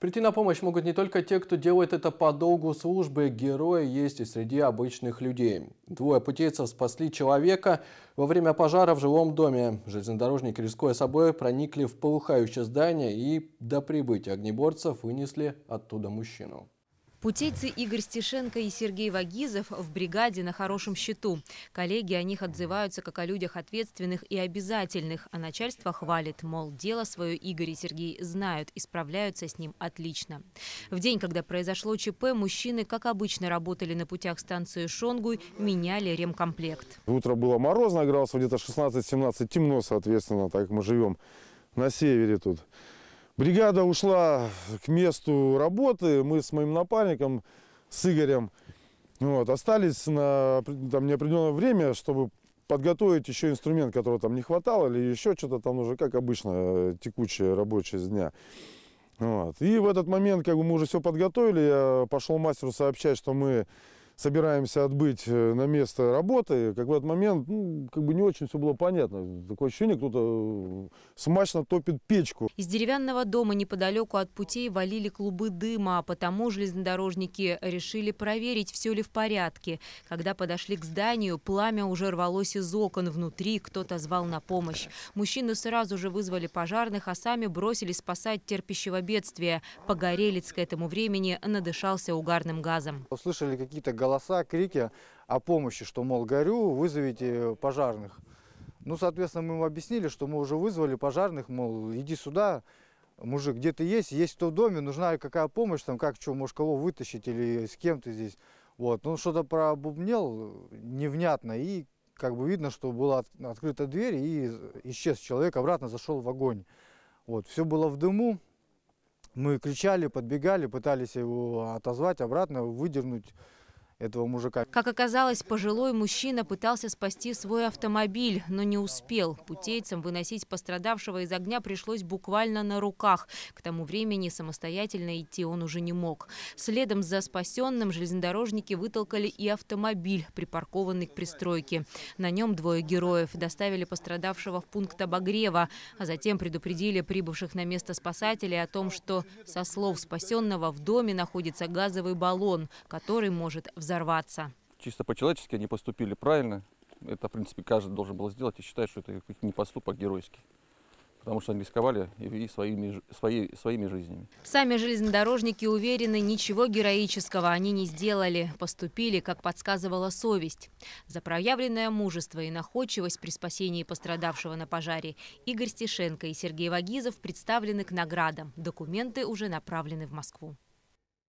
Прийти на помощь могут не только те, кто делает это по долгу службы. Герои есть и среди обычных людей. Двое путейцев спасли человека во время пожара в жилом доме. Железнодорожники, рискуя собой, проникли в полыхающее здание и до прибытия огнеборцев вынесли оттуда мужчину. Путейцы Игорь Стешенко и Сергей Вагизов в бригаде на хорошем счету. Коллеги о них отзываются как о людях ответственных и обязательных, а начальство хвалит, мол, дело свое Игорь и Сергей знают и справляются с ним отлично. В день, когда произошло ЧП, мужчины, как обычно, работали на путях станции Шонгуй, меняли ремкомплект. Утро было морозно, градусов где-то 16-17, темно, соответственно, так мы живем на севере тут. Бригада ушла к месту работы, мы с моим напарником, с Игорем, вот, остались на там, неопределенное время, чтобы подготовить еще инструмент, которого там не хватало, или еще что-то там уже, как обычно, э, текучая рабочая дня. Вот. И в этот момент, как бы мы уже все подготовили, я пошел мастеру сообщать, что мы собираемся отбыть э, на место работы, как в этот момент, ну, как бы не очень все было понятно. Такое ощущение, кто-то э, смачно топит печку. Из деревянного дома неподалеку от путей валили клубы дыма, а потому железнодорожники решили проверить, все ли в порядке. Когда подошли к зданию, пламя уже рвалось из окон. Внутри кто-то звал на помощь. Мужчины сразу же вызвали пожарных, а сами бросились спасать терпящего бедствия. Погорелец к этому времени надышался угарным газом. Услышали какие-то голоса, крики о помощи, что, мол, горю, вызовите пожарных. Ну, соответственно, мы ему объяснили, что мы уже вызвали пожарных, мол, иди сюда, мужик, где ты есть, есть кто в доме, нужна какая помощь, там, как, что, может, кого вытащить или с кем ты здесь. Вот, ну, что-то пробубнел невнятно, и как бы видно, что была открыта дверь, и исчез человек, обратно зашел в огонь. Вот, все было в дыму, мы кричали, подбегали, пытались его отозвать обратно, выдернуть, этого мужика. Как оказалось, пожилой мужчина пытался спасти свой автомобиль, но не успел. Путейцам выносить пострадавшего из огня пришлось буквально на руках. К тому времени самостоятельно идти он уже не мог. Следом за спасенным железнодорожники вытолкали и автомобиль, припаркованный к пристройке. На нем двое героев доставили пострадавшего в пункт обогрева, а затем предупредили прибывших на место спасателей о том, что со слов спасенного в доме находится газовый баллон, который может взорваться взорваться. Чисто по-человечески они поступили правильно. Это, в принципе, каждый должен был сделать. Я считаю, что это не поступок геройский потому что они рисковали и своими, свои, своими жизнями. Сами железнодорожники уверены, ничего героического они не сделали, поступили, как подсказывала совесть. За проявленное мужество и находчивость при спасении пострадавшего на пожаре Игорь Стешенко и Сергей Вагизов представлены к наградам. Документы уже направлены в Москву.